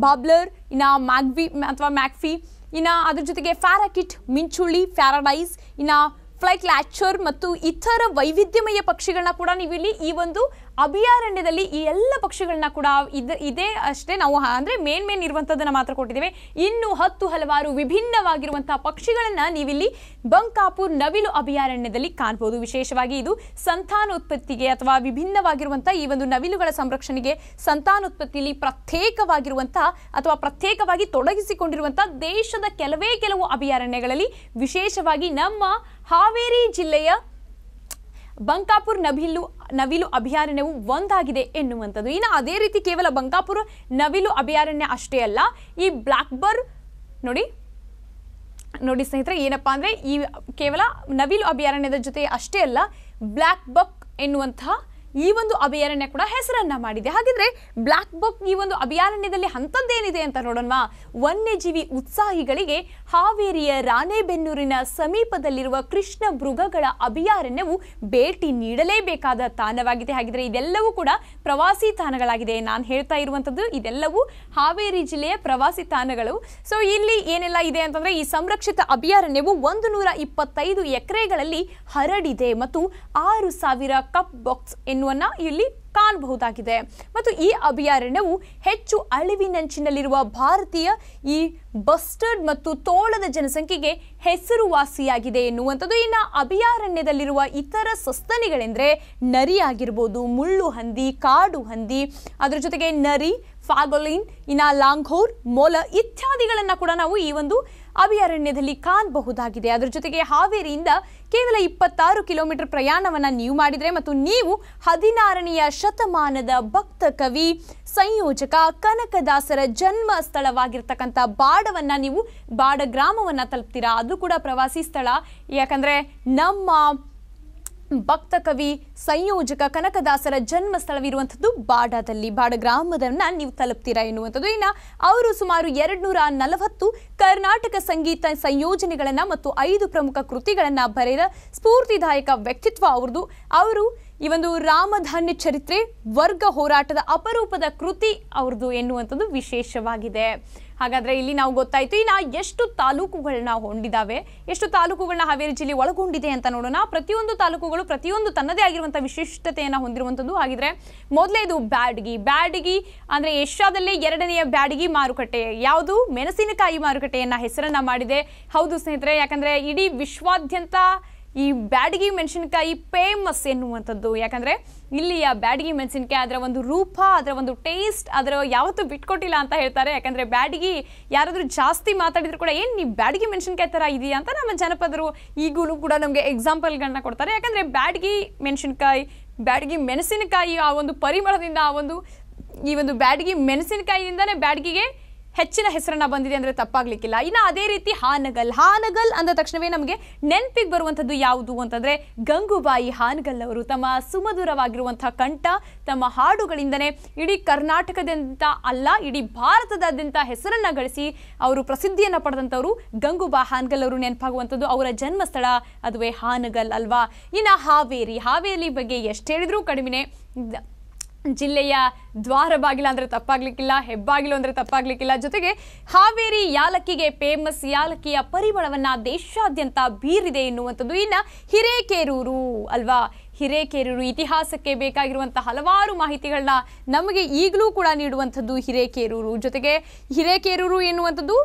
ಬಾಬ್ಲರ್ ಇನ್ನು ಮ್ಯಾಗ್ವಿ ಅಥವಾ ಮ್ಯಾಕ್ಫಿ ಇನ್ನು ಅದ್ರ ಜೊತೆಗೆ ಫ್ಯಾರಾಕಿಟ್ ಮಿಂಚುಳ್ಳಿ ಫ್ಯಾರಡೈಸ್ ಇನ್ನು ಫ್ಲೈಟ್ ಲ್ಯಾಚರ್ ಮತ್ತು ಇತರ ವೈವಿಧ್ಯಮಯ ಪಕ್ಷಿಗಳನ್ನ ಕೂಡ ನೀವು ಇಲ್ಲಿ ಈ ಒಂದು ಅಭಯಾರಣ್ಯದಲ್ಲಿ ಈ ಎಲ್ಲ ಪಕ್ಷಿಗಳನ್ನ ಕೂಡ ಇದು ಇದೇ ಅಷ್ಟೇ ನಾವು ಅಂದರೆ ಮೇನ್ ಮೇನ್ ಇರುವಂಥದ್ದನ್ನು ಮಾತ್ರ ಕೊಟ್ಟಿದ್ದೇವೆ ಇನ್ನು ಹತ್ತು ಹಲವಾರು ವಿಭಿನ್ನವಾಗಿರುವಂತಹ ಪಕ್ಷಿಗಳನ್ನು ನೀವಿಲ್ಲಿ ಬಂಕಾಪುರ್ ನವಿಲು ಅಭಯಾರಣ್ಯದಲ್ಲಿ ಕಾಣ್ಬೋದು ವಿಶೇಷವಾಗಿ ಇದು ಸಂತಾನೋತ್ಪತ್ತಿಗೆ ಅಥವಾ ವಿಭಿನ್ನವಾಗಿರುವಂತಹ ಈ ಒಂದು ನವಿಲುಗಳ ಸಂರಕ್ಷಣೆಗೆ ಸಂತಾನೋತ್ಪತ್ತಿಯಲ್ಲಿ ಪ್ರತ್ಯೇಕವಾಗಿರುವಂತಹ ಅಥವಾ ಪ್ರತ್ಯೇಕವಾಗಿ ತೊಡಗಿಸಿಕೊಂಡಿರುವಂತಹ ದೇಶದ ಕೆಲವೇ ಕೆಲವು ಅಭಯಾರಣ್ಯಗಳಲ್ಲಿ ವಿಶೇಷವಾಗಿ ನಮ್ಮ ಹಾವೇರಿ ಜಿಲ್ಲೆಯ ಬಂಕಾಪುರ್ ನವಿಲು ನವಿಲು ಅಭಯಾರಣ್ಯವು ಒಂದಾಗಿದೆ ಎನ್ನುವಂಥದ್ದು ಇನ್ನು ಅದೇ ರೀತಿ ಕೇವಲ ಬಂಕಾಪುರ್ ನವಿಲು ಅಭಯಾರಣ್ಯ ಅಷ್ಟೇ ಅಲ್ಲ ಈ ಬ್ಲ್ಯಾಕ್ಬರ್ ನೋಡಿ ನೋಡಿ ಸ್ನೇಹಿತರೆ ಏನಪ್ಪಾ ಅಂದರೆ ಈ ಕೇವಲ ನವಿಲು ಅಭಯಾರಣ್ಯದ ಜೊತೆ ಅಷ್ಟೇ ಅಲ್ಲ ಬ್ಲ್ಯಾಕ್ ಬಕ್ ಎನ್ನುವಂತಹ ಈ ಒಂದು ಅಭಯಾರಣ್ಯ ಕೂಡ ಹೆಸರನ್ನ ಮಾಡಿದೆ ಹಾಗಿದ್ರೆ ಬ್ಲಾಕ್ ಬಕ್ ಈ ಒಂದು ಅಭಯಾರಣ್ಯದಲ್ಲಿ ಹಂತದ್ದೇನಿದೆ ಅಂತ ನೋಡೋಣ ವನ್ಯಜೀವಿ ಉತ್ಸಾಹಿಗಳಿಗೆ ಹಾವೇರಿಯ ರಾಣೆಬೆನ್ನೂರಿನ ಸಮೀಪದಲ್ಲಿರುವ ಕೃಷ್ಣ ಮೃಗಗಳ ಅಭಯಾರಣ್ಯವು ಭೇಟಿ ನೀಡಲೇಬೇಕಾದ ತಾಣವಾಗಿದೆ ಹಾಗಿದ್ರೆ ಇದೆಲ್ಲವೂ ಕೂಡ ಪ್ರವಾಸಿ ತಾಣಗಳಾಗಿದೆ ನಾನು ಹೇಳ್ತಾ ಇರುವಂತದ್ದು ಇದೆಲ್ಲವೂ ಹಾವೇರಿ ಜಿಲ್ಲೆಯ ಪ್ರವಾಸಿ ತಾಣಗಳು ಸೊ ಇಲ್ಲಿ ಏನೆಲ್ಲ ಇದೆ ಅಂತಂದ್ರೆ ಈ ಸಂರಕ್ಷಿತ ಅಭಯಾರಣ್ಯವು ಒಂದು ನೂರ ಇಪ್ಪತ್ತೈದು ಎಕರೆಗಳಲ್ಲಿ ಹರಡಿದೆ ಮತ್ತು ಆರು ಸಾವಿರ ಕಪ್ ಬಾಕ್ಸ್ ಎನ್ನು ಇಲ್ಲಿ ಕಾಣಬಹುದಾಗಿದೆ ಮತ್ತು ಈ ಅಭಯಾರಣ್ಯವು ಹೆಚ್ಚು ಅಳಿವಿನಂಚಿನಲ್ಲಿರುವ ಭಾರತೀಯ ಈ ಬಸ್ಟರ್ಡ್ ಮತ್ತು ತೋಳದ ಜನಸಂಖ್ಯೆಗೆ ಹೆಸರುವಾಸಿಯಾಗಿದೆ ಎನ್ನುವಂಥದ್ದು ಇನ್ನು ಅಭಯಾರಣ್ಯದಲ್ಲಿರುವ ಇತರ ಸಸ್ತನಿಗಳೆಂದರೆ ನರಿ ಆಗಿರ್ಬೋದು ಮುಳ್ಳು ಹಂದಿ ಕಾಡು ಹಂದಿ ಅದರ ಜೊತೆಗೆ ನರಿ ಫಾಗೊಲಿನ್ ಇನ್ನು ಲಾಂಘೋರ್ ಮೊಲ ಇತ್ಯಾದಿಗಳನ್ನು ಕೂಡ ನಾವು ಈ ಒಂದು ಅಭಯಾರಣ್ಯದಲ್ಲಿ ಕಾಣಬಹುದಾಗಿದೆ ಅದರ ಜೊತೆಗೆ ಹಾವೇರಿಯಿಂದ ಕೇವಲ ಇಪ್ಪತ್ತಾರು ಕಿಲೋಮೀಟರ್ ಪ್ರಯಾಣವನ್ನು ನೀವು ಮಾಡಿದರೆ ಮತ್ತು ನೀವು ಹದಿನಾರನೆಯ ಶತಮಾನದ ಭಕ್ತ ಕವಿ ಸಂಯೋಜಕ ಕನಕದಾಸರ ಜನ್ಮ ಸ್ಥಳವಾಗಿರ್ತಕ್ಕಂಥ ಬಾಡವನ್ನು ನೀವು ಬಾಡ ಗ್ರಾಮವನ್ನು ತಲುಪ್ತೀರಾ ಅದು ಕೂಡ ಪ್ರವಾಸಿ ಸ್ಥಳ ಯಾಕಂದರೆ ನಮ್ಮ ಭಕ್ತ ಕವಿ ಸಂಯೋಜಕ ಕನಕದಾಸರ ಸ್ಥಳವಿರುವಂಥದ್ದು ಬಾಡಾದಲ್ಲಿ ಬಾಡ ಗ್ರಾಮದನ್ನ ನೀವು ತಲುಪ್ತೀರಾ ಎನ್ನುವಂಥದ್ದು ಇನ್ನು ಅವರು ಸುಮಾರು ಎರಡುನೂರ ನಲವತ್ತು ಕರ್ನಾಟಕ ಸಂಗೀತ ಸಂಯೋಜನೆಗಳನ್ನು ಮತ್ತು ಐದು ಪ್ರಮುಖ ಕೃತಿಗಳನ್ನು ಬರೆದ ಸ್ಫೂರ್ತಿದಾಯಕ ವ್ಯಕ್ತಿತ್ವ ಅವ್ರದ್ದು ಅವರು ಈ ಒಂದು ರಾಮಧಾನ್ಯ ಚರಿತ್ರೆ ವರ್ಗ ಹೋರಾಟದ ಅಪರೂಪದ ಕೃತಿ ಅವ್ರದ್ದು ಎನ್ನುವಂಥದ್ದು ವಿಶೇಷವಾಗಿದೆ ಹಾಗಾದರೆ ಇಲ್ಲಿ ನಾವು ಗೊತ್ತಾಯಿತು ಇನ್ನು ಎಷ್ಟು ತಾಲೂಕುಗಳನ್ನ ಹೊಂದಿದ್ದಾವೆ ಎಷ್ಟು ತಾಲೂಕುಗಳನ್ನ ಹಾವೇರಿ ಜಿಲ್ಲೆ ಒಳಗೊಂಡಿದೆ ಅಂತ ನೋಡೋಣ ಪ್ರತಿಯೊಂದು ತಾಲೂಕುಗಳು ಪ್ರತಿಯೊಂದು ತನ್ನದೇ ಆಗಿರುವಂಥ ವಿಶಿಷ್ಟತೆಯನ್ನು ಹೊಂದಿರುವಂಥದ್ದು ಮೊದಲೇ ಮೊದಲೇದು ಬ್ಯಾಡಗಿ ಬ್ಯಾಡಗಿ ಅಂದರೆ ಏಷ್ಯಾದಲ್ಲೇ ಎರಡನೆಯ ಬ್ಯಾಡಗಿ ಮಾರುಕಟ್ಟೆ ಯಾವುದು ಮೆಣಸಿನಕಾಯಿ ಮಾರುಕಟ್ಟೆಯನ್ನು ಹೆಸರನ್ನು ಮಾಡಿದೆ ಹೌದು ಸ್ನೇಹಿತರೆ ಯಾಕಂದರೆ ಇಡೀ ವಿಶ್ವಾದ್ಯಂತ ಈ ಬ್ಯಾಡಗಿ ಮೆಣಸಿನ್ಕಾಯಿ ಫೇಮಸ್ ಎನ್ನುವಂಥದ್ದು ಯಾಕಂದರೆ ಇಲ್ಲಿಯ ಬ್ಯಾಡಗಿ ಮೆಣಸಿನಕಾಯಿ ಅದರ ಒಂದು ರೂಪ ಅದರ ಒಂದು ಟೇಸ್ಟ್ ಅದರ ಯಾವತ್ತೂ ಬಿಟ್ಕೊಟ್ಟಿಲ್ಲ ಅಂತ ಹೇಳ್ತಾರೆ ಯಾಕಂದರೆ ಬ್ಯಾಡಗಿ ಯಾರಾದರೂ ಜಾಸ್ತಿ ಮಾತಾಡಿದ್ರು ಕೂಡ ಏನು ನೀವು ಬ್ಯಾಡಗಿ ಮೆಣಸಿನಕಾಯಿ ಥರ ಇದೆಯಾ ಅಂತ ನಮ್ಮ ಜನಪದರು ಈಗಲೂ ಕೂಡ ನಮಗೆ ಎಕ್ಸಾಂಪಲ್ಗಳನ್ನ ಕೊಡ್ತಾರೆ ಯಾಕಂದರೆ ಬ್ಯಾಡಗಿ ಮೆಣಸಿನಕಾಯಿ ಬ್ಯಾಡಗಿ ಮೆಣಸಿನಕಾಯಿ ಆ ಒಂದು ಪರಿಮಳದಿಂದ ಆ ಒಂದು ಈ ಒಂದು ಬ್ಯಾಡಗಿ ಮೆಣಸಿನಕಾಯಿಯಿಂದನೇ ಬ್ಯಾಡಗಿಗೆ ಹೆಚ್ಚಿನ ಹೆಸರನ್ನ ಬಂದಿದೆ ಅಂದರೆ ತಪ್ಪಾಗ್ಲಿಕ್ಕಿಲ್ಲ ಇನ್ನು ಅದೇ ರೀತಿ ಹಾನಗಲ್ ಹಾನಗಲ್ ಅಂದ ತಕ್ಷಣವೇ ನಮಗೆ ನೆನಪಿಗೆ ಬರುವಂಥದ್ದು ಯಾವುದು ಅಂತಂದರೆ ಗಂಗೂಬಾಯಿ ಹಾನಗಲ್ ಅವರು ತಮ್ಮ ಸುಮಧುರವಾಗಿರುವಂತಹ ಕಂಠ ತಮ್ಮ ಹಾಡುಗಳಿಂದನೇ ಇಡೀ ಕರ್ನಾಟಕದಂತ ಅಲ್ಲ ಇಡೀ ಭಾರತದಾದ್ಯಂತ ಹೆಸರನ್ನು ಗಳಿಸಿ ಅವರು ಪ್ರಸಿದ್ಧಿಯನ್ನು ಪಡೆದಂತವರು ಗಂಗೂಬಾ ಹಾನಗಲ್ ಅವರು ನೆನಪಾಗುವಂಥದ್ದು ಅವರ ಜನ್ಮಸ್ಥಳ ಅದುವೇ ಹಾನಗಲ್ ಅಲ್ವಾ ಇನ್ನು ಹಾವೇರಿ ಹಾವೇರಿ ಬಗ್ಗೆ ಎಷ್ಟು ಹೇಳಿದ್ರೂ ಕಡಿಮೆನೇ ಜಿಲ್ಲೆಯ ದ್ವಾರ ಬಾಗಿಲು ಅಂದರೆ ತಪ್ಪಾಗ್ಲಿಕ್ಕಿಲ್ಲ ಹೆಬ್ಬಾಗಿಲು ಅಂದರೆ ತಪ್ಪಾಗ್ಲಿಕ್ಕಿಲ್ಲ ಜೊತೆಗೆ ಹಾವೇರಿ ಯಾಲಕ್ಕಿಗೆ ಫೇಮಸ್ ಯಾಲಕ್ಕಿಯ ಪರಿಮಳವನ್ನು ದೇಶಾದ್ಯಂತ ಬೀರಿದೆ ಎನ್ನುವಂಥದ್ದು ಇನ್ನು ಹಿರೇಕೇರೂರು ಅಲ್ವಾ ಹಿರೇಕೇರೂರು ಇತಿಹಾಸಕ್ಕೆ ಬೇಕಾಗಿರುವಂಥ ಹಲವಾರು ಮಾಹಿತಿಗಳನ್ನ ನಮಗೆ ಈಗಲೂ ಕೂಡ ನೀಡುವಂಥದ್ದು ಹಿರೇಕೇರೂರು ಜೊತೆಗೆ ಹಿರೇಕೇರೂರು ಎನ್ನುವಂಥದ್ದು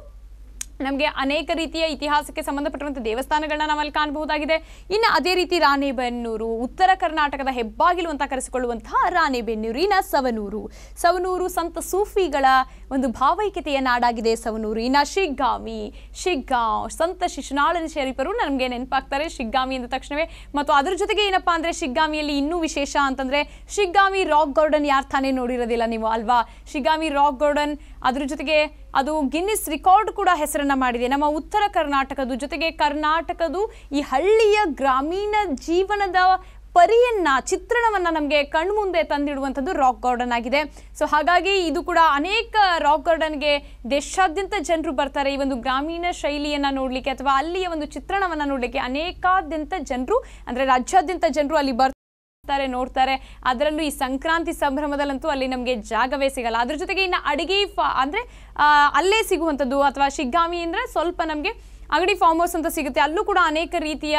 ನಮಗೆ ಅನೇಕ ರೀತಿಯ ಇತಿಹಾಸಕ್ಕೆ ಸಂಬಂಧಪಟ್ಟಂಥ ದೇವಸ್ಥಾನಗಳನ್ನ ನಾವಲ್ಲಿ ಕಾಣಬಹುದಾಗಿದೆ ಇನ್ನು ಅದೇ ರೀತಿ ರಾಣೆಬೆನ್ನೂರು ಉತ್ತರ ಕರ್ನಾಟಕದ ಹೆಬ್ಬಾಗಿಲು ಅಂತ ಕರೆಸಿಕೊಳ್ಳುವಂತಹ ರಾಣೆಬೆನ್ನೂರಿನ ಸವನೂರು ಸವನೂರು ಸಂತ ಸೂಫಿಗಳ ಒಂದು ಭಾವೈಕ್ಯತೆಯ ನಾಡಾಗಿದೆ ಸವನೂರು ಇನ್ನು ಶಿಗ್ಗಾಮಿ ಶಿಗ್ಗಾಂವ್ ಸಂತ ಶಿಶುನಾಳನ ಶರೀಫರು ನಮಗೆ ನೆನಪಾಗ್ತಾರೆ ಶಿಗ್ಗಾಮಿ ಅಂದ ತಕ್ಷಣವೇ ಮತ್ತು ಅದ್ರ ಜೊತೆಗೆ ಏನಪ್ಪ ಅಂದರೆ ಶಿಗ್ಗಾಮಿಯಲ್ಲಿ ಇನ್ನೂ ವಿಶೇಷ ಅಂತಂದರೆ ಶಿಗ್ಗಾಮಿ ರಾಕ್ ಗಾರ್ಡನ್ ಯಾರು ತಾನೇ ನೋಡಿರೋದಿಲ್ಲ ನೀವು ಅಲ್ವಾ ಶಿಗ್ಗಾಮಿ ರಾಕ್ ಗಾರ್ಡನ್ ಅದ್ರ ಜೊತೆಗೆ ಅದು ಗಿನ್ನಿಸ್ ರೆಕಾರ್ಡ್ ಕೂಡ ಹೆಸರನ್ನು ಮಾಡಿದೆ ನಮ್ಮ ಉತ್ತರ ಕರ್ನಾಟಕದ ಜೊತೆಗೆ ಕರ್ನಾಟಕದ ಈ ಹಳ್ಳಿಯ ಗ್ರಾಮೀಣ ಜೀವನದ ಪರಿಯನ್ನ ಚಿತ್ರಣವನ್ನ ನಮಗೆ ಕಣ್ಮುಂದೆ ತಂದಿಡುವಂಥದ್ದು ರಾಕ್ ಗಾರ್ಡನ್ ಆಗಿದೆ ಸೊ ಹಾಗಾಗಿ ಇದು ಕೂಡ ಅನೇಕ ರಾಕ್ ಗಾರ್ಡನ್ಗೆ ದೇಶಾದ್ಯಂತ ಜನರು ಬರ್ತಾರೆ ಈ ಒಂದು ಗ್ರಾಮೀಣ ಶೈಲಿಯನ್ನ ನೋಡಲಿಕ್ಕೆ ಅಥವಾ ಅಲ್ಲಿಯ ಒಂದು ಚಿತ್ರಣವನ್ನ ನೋಡಲಿಕ್ಕೆ ಅನೇಕಾದ್ಯಂತ ಜನರು ಅಂದ್ರೆ ರಾಜ್ಯಾದ್ಯಂತ ಜನರು ಅಲ್ಲಿ ಬರ್ತಾರೆ ನೋಡ್ತಾರೆ ಅದರಲ್ಲೂ ಈ ಸಂಕ್ರಾಂತಿ ಸಂಭ್ರಮದಲ್ಲಂತೂ ಅಲ್ಲಿ ನಮಗೆ ಜಾಗವೇ ಸಿಗಲ್ಲ ಅದ್ರ ಜೊತೆಗೆ ಇನ್ನು ಅಡಿಗೆ ಅಂದ್ರೆ ಅಲ್ಲೇ ಸಿಗುವಂಥದ್ದು ಅಥವಾ ಶಿಗ್ಗಾಮಿ ಅಂದ್ರೆ ಸ್ವಲ್ಪ ನಮಗೆ ಅಂಗಡಿ ಫಾರ್ಮ್ ಹೌಸ್ ಅಂತ ಸಿಗುತ್ತೆ ಅಲ್ಲೂ ಕೂಡ ಅನೇಕ ರೀತಿಯ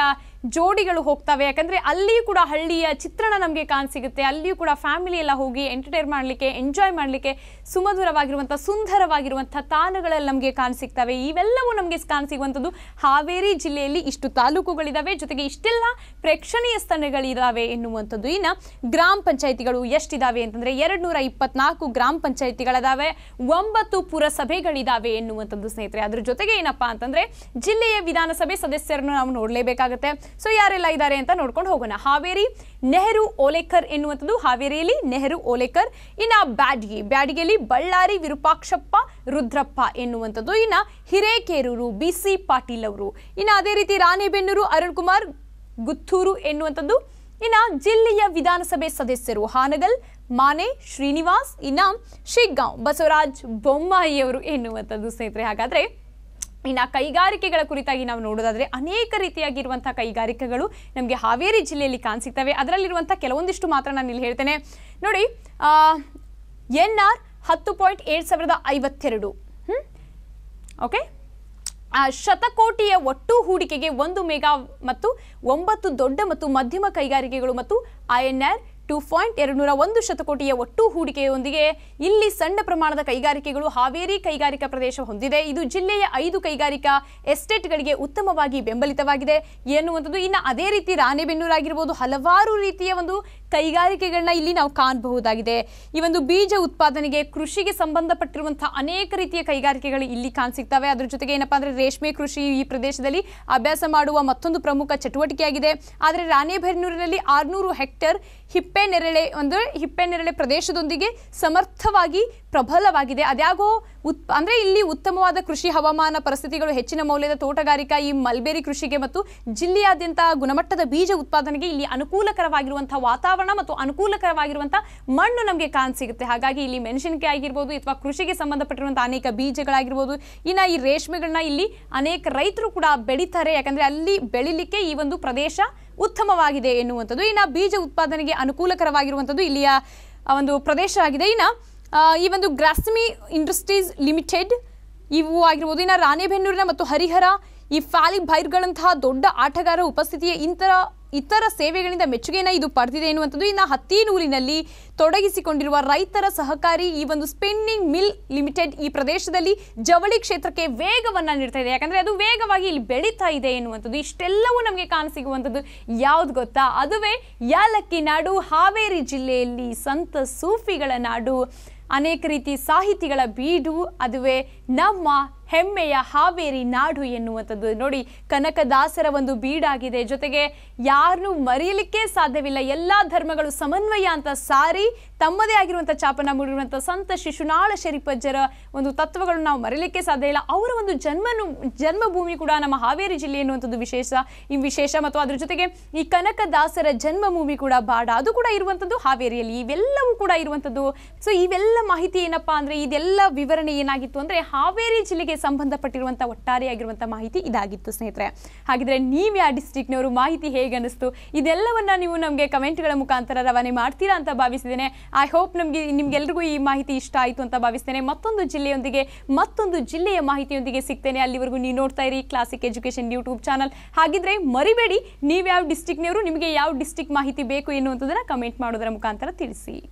ಜೋಡಿಗಳು ಹೋಗ್ತವೆ ಯಾಕಂದರೆ ಅಲ್ಲಿಯೂ ಕೂಡ ಹಳ್ಳಿಯ ಚಿತ್ರಣ ನಮಗೆ ಕಾಣಸಿಗುತ್ತೆ ಅಲ್ಲಿಯೂ ಕೂಡ ಫ್ಯಾಮಿಲಿ ಎಲ್ಲ ಹೋಗಿ ಎಂಟರ್ಟೈನ್ ಮಾಡಲಿಕ್ಕೆ ಎಂಜಾಯ್ ಮಾಡಲಿಕ್ಕೆ ಸುಮಧುರವಾಗಿರುವಂಥ ಸುಂದರವಾಗಿರುವಂಥ ತಾಣಗಳಲ್ಲಿ ನಮಗೆ ಕಾಣಿಸಿಕ್ತವೆ ಇವೆಲ್ಲವೂ ನಮಗೆ ಕಾಣಸಿಗುವಂಥದ್ದು ಹಾವೇರಿ ಜಿಲ್ಲೆಯಲ್ಲಿ ಇಷ್ಟು ತಾಲೂಕುಗಳಿದ್ದಾವೆ ಜೊತೆಗೆ ಇಷ್ಟೆಲ್ಲ ಪ್ರೇಕ್ಷಣೀಯ ಸ್ಥಳಗಳಿದ್ದಾವೆ ಎನ್ನುವಂಥದ್ದು ಇನ್ನು ಗ್ರಾಮ ಪಂಚಾಯಿತಿಗಳು ಎಷ್ಟಿದಾವೆ ಅಂತಂದರೆ ಎರಡು ನೂರ ಇಪ್ಪತ್ನಾಲ್ಕು ಗ್ರಾಮ ಪಂಚಾಯಿತಿಗಳಿದ್ದಾವೆ ಒಂಬತ್ತು ಪುರಸಭೆಗಳಿದ್ದಾವೆ ಎನ್ನುವಂಥದ್ದು ಸ್ನೇಹಿತರೆ ಅದ್ರ ಜೊತೆಗೆ ಏನಪ್ಪಾ ಅಂತಂದರೆ ಜಿಲ್ಲೆಯ ವಿಧಾನಸಭೆ ಸದಸ್ಯರನ್ನು ನಾವು ನೋಡಲೇಬೇಕಾಗುತ್ತೆ ಸೊ ಯಾರೆಲ್ಲ ಇದ್ದಾರೆ ಅಂತ ನೋಡ್ಕೊಂಡು ಹೋಗೋಣ ಹಾವೇರಿ ನೆಹರು ಓಲೇಕರ್ ಎನ್ನುವಂಥದ್ದು ಹಾವೇರಿಯಲ್ಲಿ ನೆಹರು ಓಲೇಕರ್ ಇನ್ನ ಬ್ಯಾಡ್ಗಿ ಬ್ಯಾಡ್ಗಿಯಲ್ಲಿ ಬಳ್ಳಾರಿ ವಿರೂಪಾಕ್ಷಪ್ಪ ರುದ್ರಪ್ಪ ಎನ್ನುವಂಥದ್ದು ಇನ್ನು ಹಿರೇಕೇರೂರು ಬಿ ಸಿ ಪಾಟೀಲ್ ಅವರು ಇನ್ನು ಅದೇ ರೀತಿ ರಾಣಿಬೆನ್ನೂರು ಅರುಣ್ ಕುಮಾರ್ ಗುತ್ತೂರು ಎನ್ನುವಂಥದ್ದು ಇನ್ನು ಜಿಲ್ಲೆಯ ವಿಧಾನಸಭೆ ಸದಸ್ಯರು ಹಾನಗಲ್ ಮಾನೆ ಶ್ರೀನಿವಾಸ್ ಇನ್ನ ಶಿಗ್ಗಾಂವ್ ಬಸವರಾಜ್ ಬೊಮ್ಮಾಯಿಯವರು ಎನ್ನುವಂಥದ್ದು ಸ್ನೇಹಿತರೆ ಹಾಗಾದರೆ ಇನ್ನು ಕೈಗಾರಿಕೆಗಳ ಕುರಿತಾಗಿ ನಾವು ನೋಡೋದಾದರೆ ಅನೇಕ ರೀತಿಯಾಗಿರುವಂಥ ಕೈಗಾರಿಕೆಗಳು ನಮಗೆ ಹಾವೇರಿ ಜಿಲ್ಲೆಯಲ್ಲಿ ಕಾಣಿಸ್ತವೆ ಅದರಲ್ಲಿರುವಂಥ ಕೆಲವೊಂದಿಷ್ಟು ಮಾತ್ರ ನಾನು ಇಲ್ಲಿ ಹೇಳ್ತೇನೆ ನೋಡಿ ಎನ್ ಆರ್ ಹತ್ತು ಪಾಯಿಂಟ್ ಏಳು ಸಾವಿರದ ಐವತ್ತೆರಡು ಹ್ಞೂ ಓಕೆ ಶತಕೋಟಿಯ ಒಟ್ಟು ಹೂಡಿಕೆಗೆ ಒಂದು ಮೆಗಾ ಮತ್ತು ಒಂಬತ್ತು ದೊಡ್ಡ ಮತ್ತು ಮಧ್ಯಮ ಕೈಗಾರಿಕೆಗಳು ಮತ್ತು I N R two point ನೂರ ಒಂದು ಶತಕೋಟಿಯ ಒಟ್ಟು ಹೂಡಿಕೆಯೊಂದಿಗೆ ಇಲ್ಲಿ ಸಣ್ಣ ಪ್ರಮಾಣದ ಕೈಗಾರಿಕೆಗಳು ಹಾವೇರಿ ಕೈಗಾರಿಕಾ ಪ್ರದೇಶ ಹೊಂದಿದೆ ಇದು ಜಿಲ್ಲೆಯ ಐದು ಕೈಗಾರಿಕಾ ಎಸ್ಟೇಟ್ಗಳಿಗೆ ಉತ್ತಮವಾಗಿ ಬೆಂಬಲಿತವಾಗಿದೆ ಎನ್ನುವಂಥದ್ದು ಇನ್ನು ಅದೇ ರೀತಿ ರಾಣೆಬೆನ್ನೂರಾಗಿರ್ಬೋದು ಹಲವಾರು ರೀತಿಯ ಒಂದು ಕೈಗಾರಿಕೆಗಳನ್ನ ಇಲ್ಲಿ ನಾವು ಕಾಣಬಹುದಾಗಿದೆ ಈ ಒಂದು ಬೀಜ ಉತ್ಪಾದನೆಗೆ ಕೃಷಿಗೆ ಸಂಬಂಧಪಟ್ಟಿರುವಂತಹ ಅನೇಕ ರೀತಿಯ ಕೈಗಾರಿಕೆಗಳು ಇಲ್ಲಿ ಕಾಣಿಸ್ತವೆ ಅದ್ರ ಜೊತೆಗೆ ಏನಪ್ಪಾ ಅಂದ್ರೆ ರೇಷ್ಮೆ ಕೃಷಿ ಈ ಪ್ರದೇಶದಲ್ಲಿ ಅಭ್ಯಾಸ ಮಾಡುವ ಮತ್ತೊಂದು ಪ್ರಮುಖ ಚಟುವಟಿಕೆಯಾಗಿದೆ ಆದರೆ ರಾಣೇಬೆರ್ನೂರಿನಲ್ಲಿ ಆರ್ನೂರು ಹೆಕ್ಟೇರ್ ಹಿಪ್ಪೆ ನೆರಳೆ ಒಂದು ಹಿಪ್ಪೆ ನೆರಳೆ ಪ್ರದೇಶದೊಂದಿಗೆ ಸಮರ್ಥವಾಗಿ ಪ್ರಬಲವಾಗಿದೆ ಅದ್ಯಾಗೋ ಉತ್ ಅಂದರೆ ಇಲ್ಲಿ ಉತ್ತಮವಾದ ಕೃಷಿ ಹವಾಮಾನ ಪರಿಸ್ಥಿತಿಗಳು ಹೆಚ್ಚಿನ ಮೌಲ್ಯದ ತೋಟಗಾರಿಕಾ ಈ ಮಲ್ಬೇರಿ ಕೃಷಿಗೆ ಮತ್ತು ಜಿಲ್ಲೆಯಾದ್ಯಂತ ಗುಣಮಟ್ಟದ ಬೀಜ ಉತ್ಪಾದನೆಗೆ ಇಲ್ಲಿ ಅನುಕೂಲಕರವಾಗಿರುವಂಥ ವಾತಾವರಣ ಮತ್ತು ಅನುಕೂಲಕರವಾಗಿರುವಂಥ ಮಣ್ಣು ನಮಗೆ ಕಾಣ್ ಸಿಗುತ್ತೆ ಹಾಗಾಗಿ ಇಲ್ಲಿ ಮೆಣಸಿನಕಾಯಿ ಆಗಿರ್ಬೋದು ಅಥವಾ ಕೃಷಿಗೆ ಸಂಬಂಧಪಟ್ಟಿರುವಂಥ ಅನೇಕ ಬೀಜಗಳಾಗಿರ್ಬೋದು ಇನ್ನು ಈ ರೇಷ್ಮೆಗಳನ್ನ ಇಲ್ಲಿ ಅನೇಕ ರೈತರು ಕೂಡ ಬೆಳೀತಾರೆ ಯಾಕಂದರೆ ಅಲ್ಲಿ ಬೆಳಿಲಿಕ್ಕೆ ಈ ಒಂದು ಪ್ರದೇಶ ಉತ್ತಮವಾಗಿದೆ ಎನ್ನುವಂಥದ್ದು ಇನ್ನು ಬೀಜ ಉತ್ಪಾದನೆಗೆ ಅನುಕೂಲಕರವಾಗಿರುವಂಥದ್ದು ಇಲ್ಲಿಯ ಒಂದು ಪ್ರದೇಶ ಆಗಿದೆ ಇನ್ನು ಈ ಒಂದು ಗ್ರಾಸ್ಮಿ ಇಂಡಸ್ಟ್ರೀಸ್ ಲಿಮಿಟೆಡ್ ಇವು ಆಗಿರ್ಬೋದು ಇನ್ನು ರಾಣೆಬೆನ್ನೂರಿನ ಮತ್ತು ಹರಿಹರ ಈ ಫ್ಯಾಲಿ ಬೈರ್ಗಳಂತಹ ದೊಡ್ಡ ಆಟಗಾರ ಉಪಸ್ಥಿತಿಯ ಇಂತರ ಇತರ ಸೇವೆಗಳಿಂದ ಮೆಚ್ಚುಗೆಯನ್ನು ಇದು ಪಡೆದಿದೆ ಎನ್ನುವಂಥದ್ದು ಇನ್ನು ಹತ್ತಿನೂರಿನಲ್ಲಿ ತೊಡಗಿಸಿಕೊಂಡಿರುವ ರೈತರ ಸಹಕಾರಿ ಈ ಒಂದು ಸ್ಪಿನ್ನಿಂಗ್ ಮಿಲ್ ಲಿಮಿಟೆಡ್ ಈ ಪ್ರದೇಶದಲ್ಲಿ ಜವಳಿ ಕ್ಷೇತ್ರಕ್ಕೆ ವೇಗವನ್ನು ನೀಡ್ತಾ ಇದೆ ಯಾಕಂದರೆ ಅದು ವೇಗವಾಗಿ ಇಲ್ಲಿ ಬೆಳೀತಾ ಇದೆ ಎನ್ನುವಂಥದ್ದು ಇಷ್ಟೆಲ್ಲವೂ ನಮಗೆ ಕಾಣಸಿಗುವಂಥದ್ದು ಯಾವ್ದು ಗೊತ್ತಾ ಅದುವೇ ಯಾಲಕ್ಕಿ ನಾಡು ಹಾವೇರಿ ಜಿಲ್ಲೆಯಲ್ಲಿ ಸಂತ ಸೂಫಿಗಳ ನಾಡು ಅನೇಕ ರೀತಿ ಸಾಹಿತಿಗಳ ಬೀಡು ಅದುವೇ ನಮ್ಮ ಹೆಮ್ಮೆಯ ಹಾವೇರಿ ನಾಡು ಎನ್ನುವಂಥದ್ದು ನೋಡಿ ಕನಕದಾಸರ ಒಂದು ಬೀಡಾಗಿದೆ ಜೊತೆಗೆ ಯಾರನ್ನೂ ಮರೆಯಲಿಕ್ಕೆ ಸಾಧ್ಯವಿಲ್ಲ ಎಲ್ಲ ಧರ್ಮಗಳು ಸಮನ್ವಯ ಅಂತ ಸಾರಿ ತಮ್ಮದೇ ಆಗಿರುವಂಥ ಚಾಪನ ಮೂಡಿರುವಂಥ ಸಂತ ಶಿಶುನಾಳ ಶರೀಪಜ್ಜರ ಒಂದು ತತ್ವಗಳನ್ನು ನಾವು ಮರೆಯಲಿಕ್ಕೆ ಸಾಧ್ಯ ಇಲ್ಲ ಅವರ ಒಂದು ಜನ್ಮನು ಜನ್ಮಭೂಮಿ ಕೂಡ ನಮ್ಮ ಹಾವೇರಿ ಜಿಲ್ಲೆ ಎನ್ನುವಂಥದ್ದು ವಿಶೇಷ ಈ ವಿಶೇಷ ಮತ್ತು ಅದರ ಜೊತೆಗೆ ಈ ಕನಕದಾಸರ ಜನ್ಮಭೂಮಿ ಕೂಡ ಬಾಡ ಅದು ಕೂಡ ಇರುವಂಥದ್ದು ಹಾವೇರಿಯಲ್ಲಿ ಇವೆಲ್ಲವೂ ಕೂಡ ಇರುವಂಥದ್ದು ಸೊ ಇವೆಲ್ಲ ಮಾಹಿತಿ ಏನಪ್ಪಾ ಅಂದರೆ ಇದೆಲ್ಲ ವಿವರಣೆ ಏನಾಗಿತ್ತು ಅಂದರೆ ಹಾವೇರಿ ಜಿಲ್ಲೆಗೆ ಸಂಬಂಧಪಟ್ಟಿರುವಂಥ ಒಟ್ಟಾರೆಯಾಗಿರುವಂಥ ಮಾಹಿತಿ ಇದಾಗಿತ್ತು ಸ್ನೇಹಿತರೆ ಹಾಗಿದ್ರೆ ನೀವು ಯಾವ ನವರು ಮಾಹಿತಿ ಹೇಗೆ ಅನ್ನಿಸ್ತು ಇದೆಲ್ಲವನ್ನ ನೀವು ನಮಗೆ ಕಮೆಂಟ್ಗಳ ಮುಖಾಂತರ ರವಾನೆ ಮಾಡ್ತೀರಾ ಅಂತ ಭಾವಿಸಿದ್ದೇನೆ ಐ ಹೋಪ್ ನಮಗೆ ನಿಮ್ಗೆಲ್ರಿಗೂ ಈ ಮಾಹಿತಿ ಇಷ್ಟ ಆಯಿತು ಅಂತ ಭಾವಿಸ್ತೇನೆ ಮತ್ತೊಂದು ಜಿಲ್ಲೆಯೊಂದಿಗೆ ಮತ್ತೊಂದು ಜಿಲ್ಲೆಯ ಮಾಹಿತಿಯೊಂದಿಗೆ ಸಿಗ್ತೇನೆ ಅಲ್ಲಿವರೆಗೂ ನೀವು ನೋಡ್ತಾ ಇರಿ ಕ್ಲಾಸಿಕ್ ಎಜುಕೇಷನ್ ಯೂಟ್ಯೂಬ್ ಚಾನಲ್ ಹಾಗಿದ್ರೆ ಮರಿಬೇಡಿ ನೀವು ಯಾವ ಡಿಸ್ಟಿಕ್ನವರು ನಿಮಗೆ ಯಾವ ಡಿಸ್ಟಿಕ್ ಮಾಹಿತಿ ಬೇಕು ಎನ್ನುವಂಥದ್ದನ್ನು ಕಮೆಂಟ್ ಮಾಡೋದರ ಮುಖಾಂತರ ತಿಳಿಸಿ